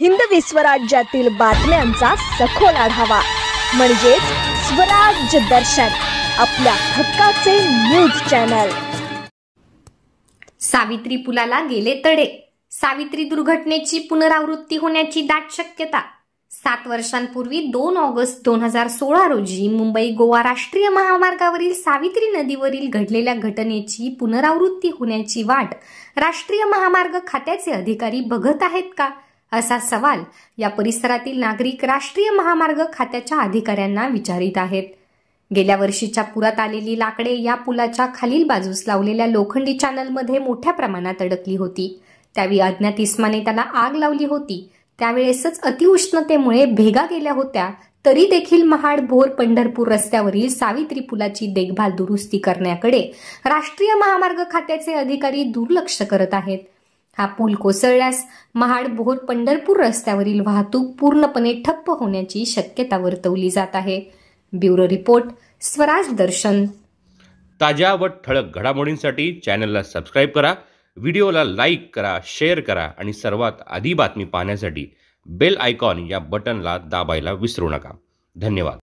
हिंद विश्वराज्यातील बातम्यांचा सखोल आढावा म्हणजेच स्वराज्य दर्शन आपल्या हक्काचे न्यूज चॅनल सावित्री पुलाला गेले तडे सावित्री दुर्घटनेची पुनरावृत्ती होण्याची दाट शक्यता सात वर्षांपूर्वी दोन ऑगस्ट दोन हजार सोळा रोजी मुंबई गोवा राष्ट्रीय महामार्गावरील सावित्री नदीवरील घडलेल्या घटनेची पुनरावृत्ती होण्याची वाट राष्ट्रीय महामार्ग खात्याचे अधिकारी बघत आहेत का असा सवाल या परिसरातील नागरिक राष्ट्रीय महामार्ग खात्याच्या अधिकाऱ्यांना विचारित आहेत गेल्या वर्षीच्या पुरात आलेली लाकडे या पुलाच्या खालील बाजूस लावलेल्या लोखंडी चॅनलमध्ये मोठ्या प्रमाणात अडकली होती त्यावेळी अज्ञात इस्माने त्याला आग लावली होती त्यावेळेसच अतिउष्णतेमुळे भेगा गेल्या होत्या तरी देखील महाड भोर पंढरपूर रस्त्यावरील सावित्री पुलाची देखभाल दुरुस्ती करण्याकडे राष्ट्रीय महामार्ग खात्याचे अधिकारी दुर्लक्ष करत आहेत हा पूल कोसळल्यास महाड बोहोर पंढरपूर रस्त्यावरील वाहतूक पूर्णपणे ठप्प होण्याची शक्यता वर्तवली जात आहे ब्युरो रिपोर्ट स्वराज दर्शन ताज्या व ठळक घडामोडींसाठी चॅनलला सबस्क्राईब करा व्हिडिओला लाईक करा शेअर करा आणि सर्वात आधी बातमी पाहण्यासाठी बेल आयकॉन या बटनला दाबायला विसरू नका धन्यवाद